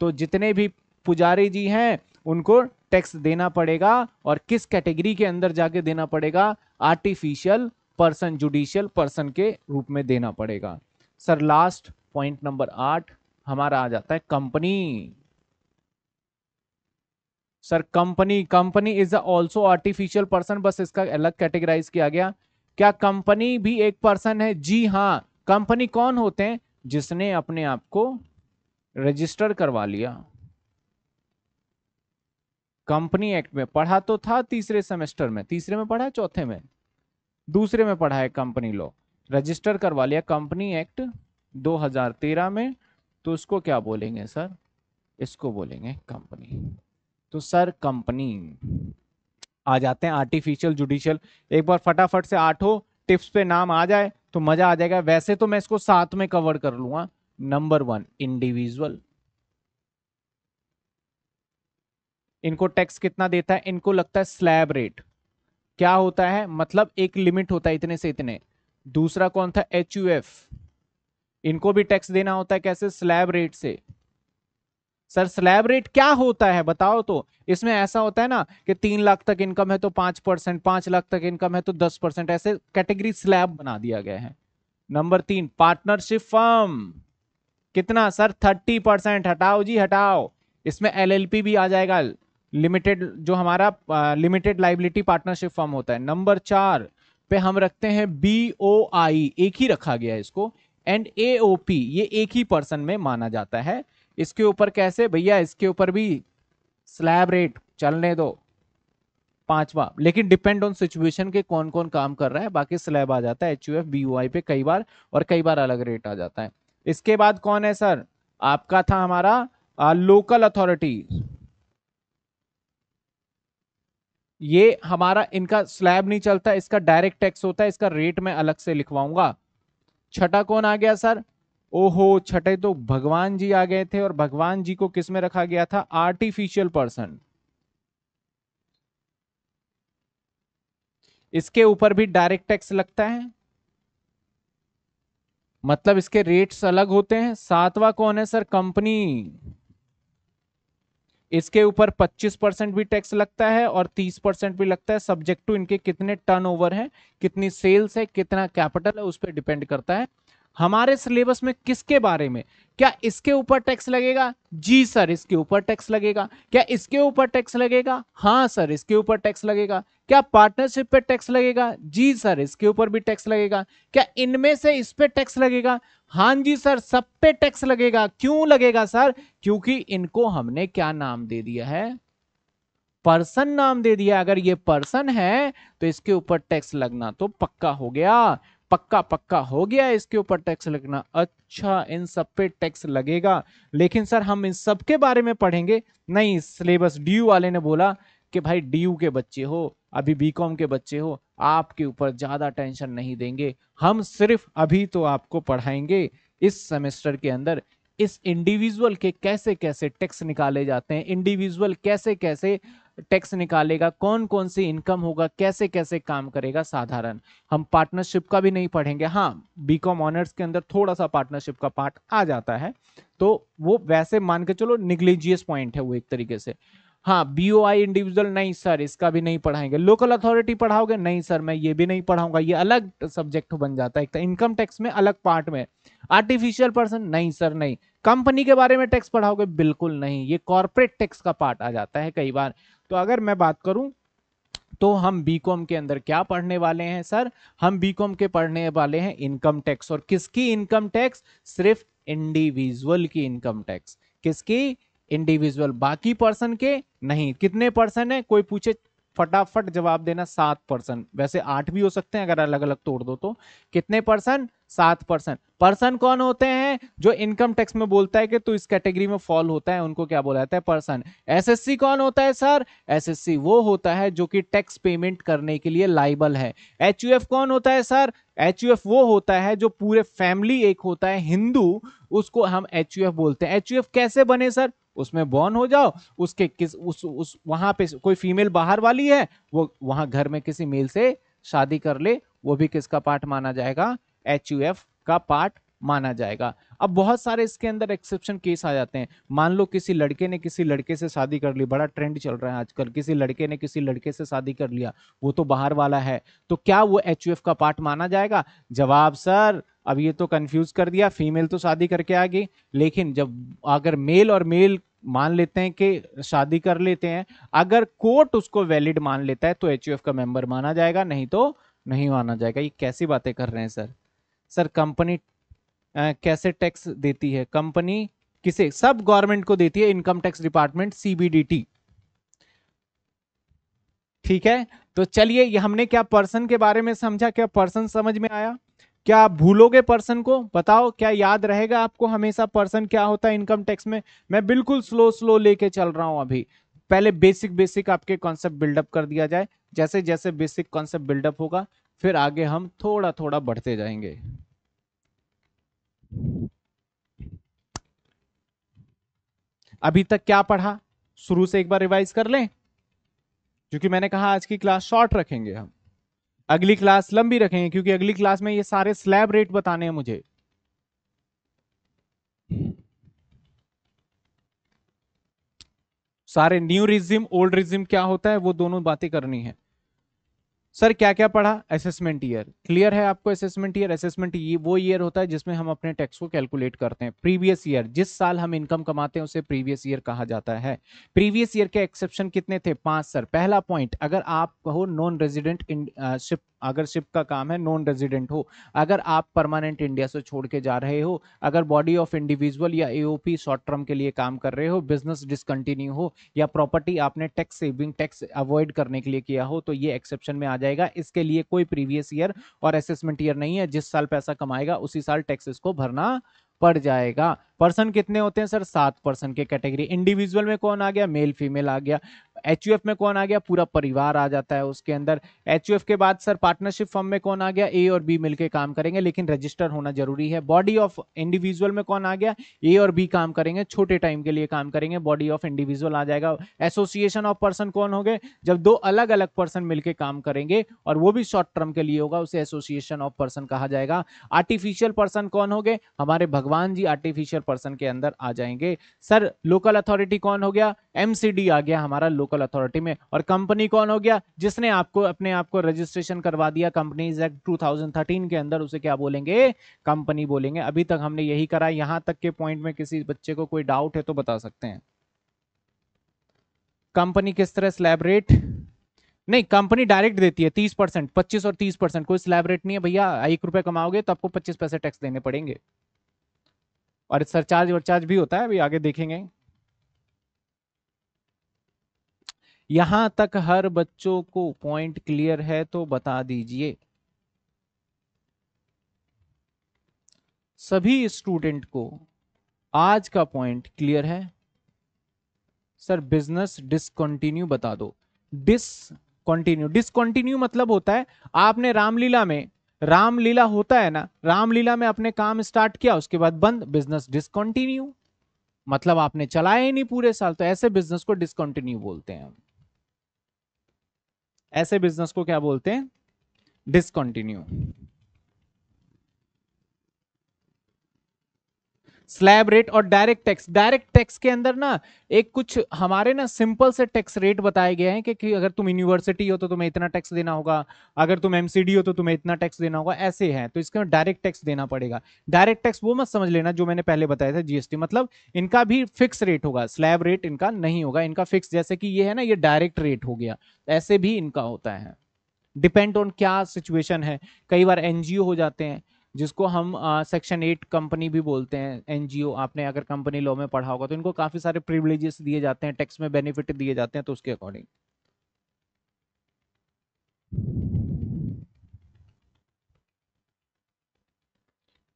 तो जितने भी पुजारी जी हैं उनको टैक्स देना पड़ेगा और किस कैटेगरी के अंदर जाके देना पड़ेगा आर्टिफिशियल पर्सन जुडिशियल पर्सन के रूप में देना पड़ेगा सर लास्ट पॉइंट नंबर आठ हमारा आ जाता है company sir company company is also artificial person बस इसका अलग कैटेगराइज किया गया क्या कंपनी भी एक पर्सन है जी हाँ कंपनी कौन होते हैं जिसने अपने आप को रजिस्टर करवा लिया कंपनी एक्ट में पढ़ा तो था तीसरे सेमेस्टर में तीसरे में पढ़ा चौथे में दूसरे में पढ़ा है कंपनी लॉ रजिस्टर करवा लिया कंपनी एक्ट 2013 में तो उसको क्या बोलेंगे सर इसको बोलेंगे कंपनी तो सर कंपनी आ जाते हैं आर्टिफिशियल जुडिशियल एक बार फटाफट से आठों टिप्स पे नाम आ जाए तो मजा आ जाएगा वैसे तो मैं इसको साथ में कवर कर लूंगा नंबर वन इंडिविजुअल इनको टैक्स कितना देता है इनको लगता है स्लैब रेट क्या होता है मतलब एक लिमिट होता है इतने से इतने दूसरा कौन था एच इनको भी टैक्स देना होता है कैसे स्लैब रेट से सर स्लैब रेट क्या होता है बताओ तो इसमें ऐसा होता है ना कि तीन लाख तक इनकम है तो पांच परसेंट पांच लाख तक इनकम है तो दस परसेंट ऐसे कैटेगरी स्लैब बना दिया गया है नंबर तीन पार्टनरशिप फर्म कितना सर थर्टी परसेंट हटाओ जी हटाओ इसमें एलएलपी भी आ जाएगा लिमिटेड जो हमारा लिमिटेड लाइबिलिटी पार्टनरशिप फॉर्म होता है नंबर चार पे हम रखते हैं बी ओ आई एक ही रखा गया है इसको एंड ए ओ पी ये एक ही पर्सन में माना जाता है इसके ऊपर कैसे भैया इसके ऊपर भी स्लैब रेट चलने दो पांचवा लेकिन डिपेंड ऑन सिचुएशन के कौन कौन काम कर रहा है बाकी स्लैब आ जाता है H U F B O I पे कई बार और कई बार अलग रेट आ जाता है इसके बाद कौन है सर आपका था हमारा लोकल अथॉरिटी ये हमारा इनका स्लैब नहीं चलता इसका डायरेक्ट टैक्स होता है इसका रेट मैं अलग से लिखवाऊंगा छठा कौन आ गया सर ओहो छठे तो भगवान जी आ गए थे और भगवान जी को किस में रखा गया था आर्टिफिशियल पर्सन इसके ऊपर भी डायरेक्ट टैक्स लगता है मतलब इसके रेट्स अलग होते हैं सातवां कौन है सर कंपनी इसके ऊपर 25 परसेंट भी टैक्स लगता है और 30 परसेंट भी लगता है सब्जेक्ट टू इनके कितने टर्नओवर है कितनी सेल्स है कितना कैपिटल है उस पर डिपेंड करता है हमारे सिलेबस में किसके बारे में क्या इसके ऊपर टैक्स लगेगा जी सर इसके ऊपर टैक्स लगेगा क्या इसके ऊपर टैक्स लगेगा हाँ सर इसके ऊपर टैक्स लगेगा क्या पार्टनरशिप पे टैक्स लगेगा जी सर इसके ऊपर भी टैक्स लगेगा क्या इनमें से इस पे टैक्स लगेगा हाँ जी सर सब पे टैक्स लगेगा क्यों लगेगा सर क्योंकि इनको हमने क्या नाम दे दिया है पर्सन नाम दे दिया अगर ये पर्सन है तो इसके ऊपर टैक्स लगना तो पक्का हो गया पक्का पक्का हो गया इसके ऊपर टैक्स लगना अच्छा इन सब पे टैक्स लगेगा लेकिन सर हम इन सब के बारे में पढ़ेंगे नहीं सिलेबस डी वाले ने बोला कि भाई डी के बच्चे हो अभी बीकॉम के बच्चे हो आपके ऊपर ज़्यादा टेंशन नहीं देंगे हम सिर्फ अभी तो आपको पढ़ाएंगे इस सेमेस्टर के अंदर इस इंडिविजुअल के कैसे कैसे टैक्स निकाले जाते हैं इंडिविजुअल कैसे कैसे टैक्स निकालेगा कौन कौन सी इनकम होगा कैसे कैसे काम करेगा साधारण हम पार्टनरशिप का भी नहीं पढ़ेंगे हाँ बीकॉम ऑनर्स के अंदर थोड़ा सा पार्टनरशिप का पार्ट आ जाता है तो वो वैसे मान के चलो निग्लिजियस पॉइंट है वो एक तरीके से हाँ बीओआई इंडिविजुअल नहीं सर इसका भी नहीं पढ़ाएंगे लोकल अथॉरिटी पढ़ाओगे नहीं सर मैं ये भी नहीं पढ़ाऊंगा ये अलग सब्जेक्ट बन जाता है इनकम टैक्स तो में अलग पार्ट में आर्टिफिशियल पर्सन नहीं सर नहीं कंपनी के बारे में टैक्स पढ़ाओगे बिल्कुल नहीं ये कॉर्पोरेट टैक्स का पार्ट आ जाता है कई बार तो अगर मैं बात करूं तो हम बीकॉम के अंदर क्या पढ़ने वाले हैं सर हम बीकॉम के पढ़ने वाले हैं इनकम टैक्स और किसकी इनकम टैक्स सिर्फ इंडिविजुअल की इनकम टैक्स किसकी इंडिविजुअल बाकी पर्सन के नहीं कितने पर्सन है कोई पूछे फटाफट जवाब देना सात परसेंट वैसे आठ भी हो सकते हैं अगर अलग अलग तोड़ दो तो कितने परसेंट सात परसेंट पर्सन कौन होते हैं जो इनकम टैक्स में बोलता है कि तू इस कैटेगरी में फॉल होता है उनको क्या बोला जाता है पर्सन एसएससी कौन होता है सर एसएससी वो होता है जो कि टैक्स पेमेंट करने के लिए लाइबल है एच कौन होता है सर एच वो होता है जो पूरे फैमिली एक होता है हिंदू उसको हम एच बोलते हैं एच कैसे बने सर उसमें बॉर्न हो जाओ उसके किस उस उस वहां पे कोई फीमेल बाहर वाली है वो वहां घर में किसी मेल से शादी कर ले वो भी किसका पार्ट माना जाएगा एच यू एफ का पार्ट माना जाएगा अब बहुत सारे इसके अंदर एक्सेप्शन केस आ जाते हैं मान लो किसी लड़के ने किसी लड़के से शादी कर ली बड़ा ट्रेंड चल रहा है आजकल किसी लड़के ने किसी लड़के से शादी कर लिया वो तो बाहर वाला है तो क्या वो एच का पार्ट माना जाएगा जवाब सर अब ये तो कंफ्यूज कर दिया फीमेल तो शादी करके आ गई लेकिन जब अगर मेल और मेल मान लेते हैं कि शादी कर लेते हैं अगर कोर्ट उसको वैलिड मान लेता है तो एच का मेंबर माना जाएगा नहीं तो नहीं माना जाएगा ये कैसी बातें कर रहे हैं सर सर कंपनी कैसे टैक्स देती है कंपनी किसे सब गवर्नमेंट को देती है इनकम टैक्स डिपार्टमेंट सीबीडीटी ठीक है तो चलिए हमने क्या पर्सन के बारे में समझा क्या पर्सन समझ में आया क्या आप भूलोगे पर्सन को बताओ क्या याद रहेगा आपको हमेशा पर्सन क्या होता है इनकम टैक्स में मैं बिल्कुल स्लो स्लो लेके चल रहा हूं अभी पहले बेसिक बेसिक आपके कॉन्सेप्ट बिल्डअप कर दिया जाए जैसे जैसे बेसिक कॉन्सेप्ट बिल्डअप होगा फिर आगे हम थोड़ा थोड़ा बढ़ते जाएंगे अभी तक क्या पढ़ा शुरू से एक बार रिवाइज कर लें क्योंकि मैंने कहा आज की क्लास शॉर्ट रखेंगे हम अगली क्लास लंबी रखेंगे क्योंकि अगली क्लास में ये सारे स्लैब रेट बताने हैं मुझे सारे न्यू रिज्यूम ओल्ड रिज्यूम क्या होता है वो दोनों बातें करनी है सर क्या क्या पढ़ा असेसमेंट ईयर क्लियर है आपको असेसमेंट ईयर असेसमेंट वो ईयर होता है जिसमें हम अपने टैक्स को कैलकुलेट करते हैं प्रीवियस ईयर जिस साल हम इनकम कमाते हैं उसे प्रीवियस ईयर कहा जाता है प्रीवियस ईयर के एक्सेप्शन कितने थे पांच सर पहला पॉइंट अगर आप कहो नॉन रेजिडेंट शिफ्ट अगर शिफ्ट का काम है नॉन रेजिडेंट हो अगर आप परमानेंट इंडिया से छोड़ के जा रहे हो अगर बॉडी ऑफ इंडिविजुअल या एओपी शॉर्ट टर्म के लिए काम कर रहे हो बिजनेस डिसकंटिन्यू हो या प्रॉपर्टी आपने टैक्स सेविंग टैक्स अवॉइड करने के लिए किया हो तो ये एक्सेप्शन में आ जाएगा इसके लिए कोई प्रीवियस ईयर और असेसमेंट ईयर नहीं है जिस साल पैसा कमाएगा उसी साल टैक्स को भरना पड़ जाएगा पर्सन कितने होते हैं सर सात पर्सन के कैटेगरी इंडिविजुअल में कौन आ गया मेल फीमेल आ गया एच में कौन आ गया पूरा परिवार आ जाता है उसके अंदर एच के बाद सर पार्टनरशिप फॉर्म में कौन आ गया ए और बी मिलकर काम करेंगे लेकिन रजिस्टर होना जरूरी है बॉडी ऑफ इंडिविजुअल में कौन आ गया ए और बी काम करेंगे छोटे टाइम के लिए काम करेंगे बॉडी ऑफ इंडिविजुअल आ जाएगा एसोसिएशन ऑफ पर्सन कौन हो गए जब दो अलग अलग पर्सन मिलकर काम करेंगे और वो भी शॉर्ट टर्म के लिए होगा उसे एसोसिएशन ऑफ पर्सन कहा जाएगा आर्टिफिशियल पर्सन कौन हो गए हमारे भगवान जी आर्टिफिशियल पर्सन के अंदर आ जाएंगे सर लोकल अथॉरिटी कौन हो गया एमसीडी आ गया हमारा लोकल लोकल अथॉरिटी में और कंपनी कौन हो गया जिसने आपको अपने आप को रजिस्ट्रेशन करवा दिया कंपनीज एक्ट 2013 के अंदर उसे क्या बोलेंगे कंपनी बोलेंगे अभी तक हमने यही करा यहां तक के पॉइंट में किसी बच्चे को कोई डाउट है तो बता सकते हैं कंपनी किस तरह स्लैबरेट नहीं कंपनी डायरेक्ट देती है तीस परसेंट पच्चीस और तीस परसेंट कोई स्लैबरेट नहीं है भैया एक रुपए कमाओगे तो आपको पच्चीस पैसे टैक्स देने पड़ेंगे और सरचार्ज वरचार्ज भी होता है अभी आगे देखेंगे यहां तक हर बच्चों को पॉइंट क्लियर है तो बता दीजिए सभी स्टूडेंट को आज का पॉइंट क्लियर है सर बिजनेस डिसकंटिन्यू बता दो डिसकंटिन्यू डिसकंटिन्यू मतलब होता है आपने रामलीला में रामलीला होता है ना रामलीला में अपने काम स्टार्ट किया उसके बाद बंद बिजनेस डिसकंटिन्यू मतलब आपने चलाया ही नहीं पूरे साल तो ऐसे बिजनेस को डिसकंटिन्यू बोलते हैं हम ऐसे बिजनेस को क्या बोलते हैं डिसकंटिन्यू स्लैब रेट और डायरेक्ट टैक्स डायरेक्ट टैक्स के अंदर ना एक कुछ हमारे ना सिंपल से टैक्स रेट बताए गए हैं कि, कि अगर तुम यूनिवर्सिटी हो तो तुम्हें इतना टैक्स देना होगा अगर तुम एमसीडी हो तो तुम्हें इतना टैक्स देना होगा ऐसे है तो इसके डायरेक्ट टैक्स देना पड़ेगा डायरेक्ट टैक्स वो मत समझ लेना जो मैंने पहले बताया था जीएसटी मतलब इनका भी फिक्स रेट होगा स्लैब रेट इनका नहीं होगा इनका फिक्स जैसे कि ये है ना ये डायरेक्ट रेट हो गया ऐसे भी इनका होता है डिपेंड ऑन क्या सिचुएशन है कई बार एनजीओ हो जाते हैं जिसको हम सेक्शन एट कंपनी भी बोलते हैं एनजीओ आपने अगर कंपनी लॉ में पढ़ा होगा तो इनको काफ़ी सारे प्रिवलेजेस दिए जाते हैं टैक्स में बेनिफिट दिए जाते हैं तो उसके according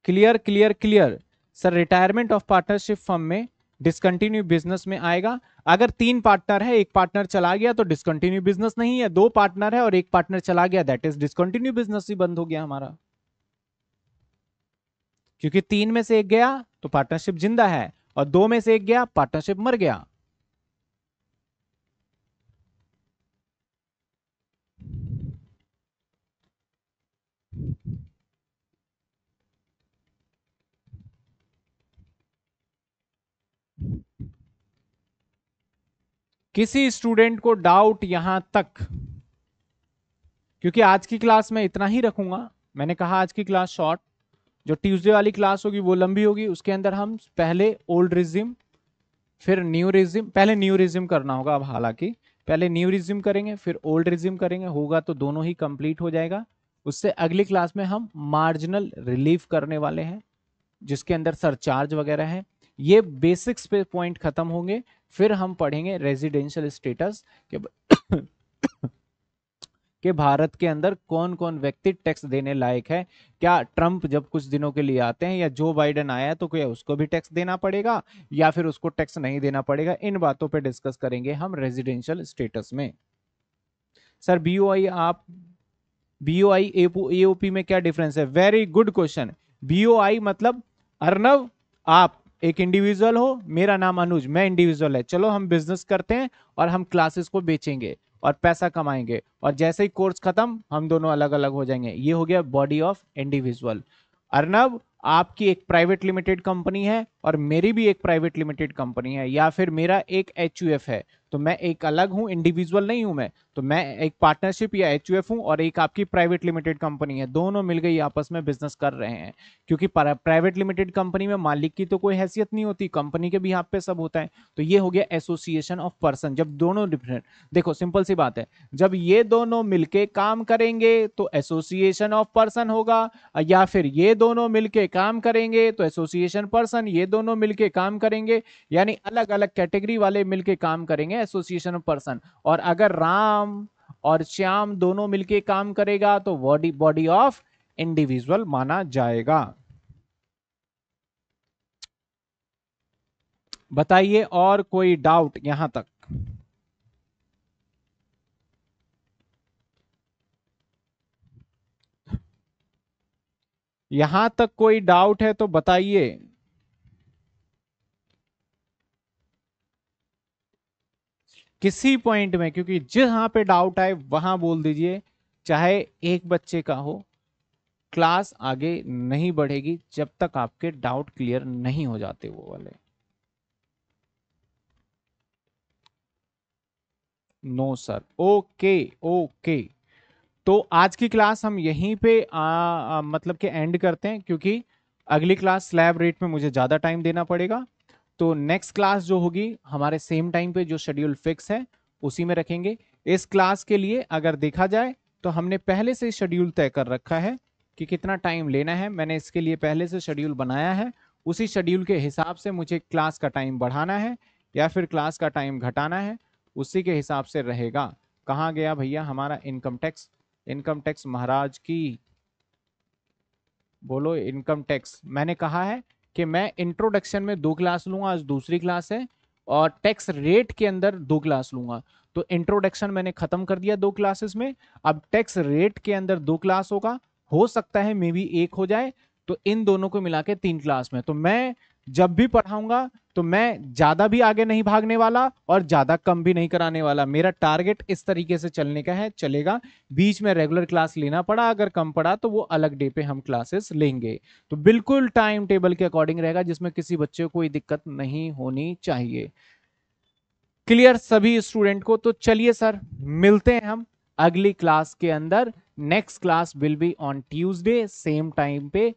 clear clear clear sir retirement of partnership firm में डिसकंटिन्यू बिजनेस में आएगा अगर तीन पार्टनर है एक पार्टनर चला गया तो डिसकंटिन्यू बिजनेस नहीं है दो पार्टनर है और एक पार्टनर चला गया दैट इज डिसकंटिन्यू बिजनेस ही बंद हो गया हमारा क्योंकि तीन में से एक गया तो पार्टनरशिप जिंदा है और दो में से एक गया पार्टनरशिप मर गया किसी स्टूडेंट को डाउट यहां तक क्योंकि आज की क्लास में इतना ही रखूंगा मैंने कहा आज की क्लास शॉर्ट जो ट्यूसडे वाली क्लास होगी वो लंबी होगी उसके अंदर हम पहले ओल्ड रिज्यूम फिर न्यू रिज्यूम पहले न्यू रिज्यूम करना होगा अब हालांकि पहले न्यू रिज्यूम करेंगे फिर ओल्ड रिज्यूम करेंगे होगा तो दोनों ही कंप्लीट हो जाएगा उससे अगली क्लास में हम मार्जिनल रिलीफ करने वाले हैं जिसके अंदर सरचार्ज वगैरह है ये बेसिक्स पे पॉइंट खत्म होंगे फिर हम पढ़ेंगे रेजिडेंशियल स्टेटस के कि भारत के अंदर कौन कौन व्यक्ति टैक्स देने लायक है क्या ट्रंप जब कुछ दिनों के लिए आते हैं या जो बाइडन आया है तो क्या उसको भी टैक्स देना पड़ेगा या फिर उसको टैक्स नहीं देना पड़ेगा इन बातों पर डिस्कस करेंगे हम रेजिडेंशियल स्टेटस में सर बीओआई आप आई एओपी में क्या डिफरेंस है वेरी गुड क्वेश्चन आई मतलब अर्नव आप एक इंडिविजुअल हो मेरा नाम अनुज मैं इंडिविजुअल है चलो हम बिजनेस करते हैं और हम क्लासेस को बेचेंगे और पैसा कमाएंगे और जैसे ही कोर्स खत्म हम दोनों अलग अलग हो जाएंगे ये हो गया बॉडी ऑफ इंडिविजुअल अर्नब आपकी एक प्राइवेट लिमिटेड कंपनी है और मेरी भी एक प्राइवेट लिमिटेड कंपनी है या फिर मेरा एक एच है तो मैं एक अलग हूँ इंडिविजुअल नहीं हूँ मैं तो मैं एक पार्टनरशिप या एच हूं और एक आपकी प्राइवेट लिमिटेड कंपनी है दोनों मिल गई आपस में बिजनेस कर रहे हैं क्योंकि प्राइवेट लिमिटेड कंपनी में मालिक की तो कोई हैसियत नहीं होती कंपनी के भी हाथ पे सब होता है तो ये हो गया एसोसिएशन ऑफ पर्सन जब दोनों डिफरेंट देखो सिंपल सी बात है जब ये दोनों मिलके काम करेंगे तो एसोसिएशन ऑफ पर्सन होगा या फिर ये दोनों मिलकर काम करेंगे तो एसोसिएशन पर्सन ये दोनों मिलकर काम करेंगे यानी अलग अलग कैटेगरी वाले मिलकर काम करेंगे एसोसिएशन ऑफ पर्सन और अगर राम राम और श्याम दोनों मिलके काम करेगा तो बॉडी बॉडी ऑफ इंडिविजुअल माना जाएगा बताइए और कोई डाउट यहां तक यहां तक कोई डाउट है तो बताइए किसी पॉइंट में क्योंकि जहां पे डाउट आए वहां बोल दीजिए चाहे एक बच्चे का हो क्लास आगे नहीं बढ़ेगी जब तक आपके डाउट क्लियर नहीं हो जाते वो वाले नो सर ओके ओके तो आज की क्लास हम यहीं पे आ, आ, मतलब के एंड करते हैं क्योंकि अगली क्लास स्लैब रेट में मुझे ज़्यादा टाइम देना पड़ेगा तो नेक्स्ट क्लास जो होगी हमारे सेम टाइम पे जो शेड्यूल फिक्स है उसी में रखेंगे इस क्लास के लिए अगर देखा जाए तो हमने पहले से शेड्यूल तय कर रखा है कि कितना टाइम लेना है मैंने इसके लिए पहले से शेड्यूल बनाया है उसी शेड्यूल के हिसाब से मुझे क्लास का टाइम बढ़ाना है या फिर क्लास का टाइम घटाना है उसी के हिसाब से रहेगा कहाँ गया भैया हमारा इनकम टैक्स इनकम टैक्स महाराज की बोलो इनकम टैक्स मैंने कहा है कि मैं इंट्रोडक्शन में दो क्लास लूंगा आज दूसरी क्लास है और टैक्स रेट के अंदर दो क्लास लूंगा तो इंट्रोडक्शन मैंने खत्म कर दिया दो क्लासेस में अब टैक्स रेट के अंदर दो क्लास होगा हो सकता है मे बी एक हो जाए तो इन दोनों को मिला के तीन क्लास में तो मैं जब भी पढ़ाऊंगा तो मैं ज्यादा भी आगे नहीं भागने वाला और ज्यादा कम भी नहीं कराने वाला मेरा टारगेट इस तरीके से चलने का है चलेगा बीच में रेगुलर क्लास लेना पड़ा अगर कम पड़ा तो वो अलग डे पे हम क्लासेस लेंगे तो बिल्कुल टाइम टेबल के अकॉर्डिंग रहेगा जिसमें किसी बच्चे को कोई दिक्कत नहीं होनी चाहिए क्लियर सभी स्टूडेंट को तो चलिए सर मिलते हैं हम अगली क्लास के अंदर next class will be on Tuesday same time पे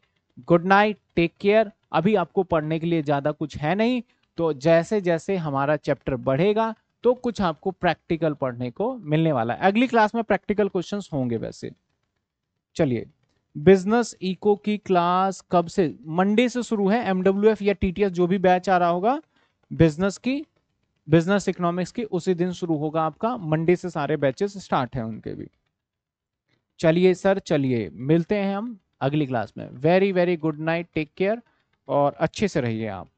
गुड नाइट टेक केयर अभी आपको पढ़ने के लिए ज़्यादा कुछ है नहीं तो जैसे जैसे हमारा चैप्टर बढ़ेगा तो कुछ आपको प्रैक्टिकल पढ़ने को मिलने वाला है अगली क्लास में प्रैक्टिकल क्वेश्चंस होंगे वैसे चलिए बिजनेस इको की क्लास कब से मंडे से शुरू है एमडब्ल्यू या टीटीएस जो भी बैच आ रहा होगा बिजनेस की बिजनेस इकोनॉमिक्स की उसी दिन शुरू होगा आपका मंडे से सारे बैचेस स्टार्ट है उनके भी चलिए सर चलिए मिलते हैं हम अगली क्लास में very very good night take care और अच्छे से रहिए आप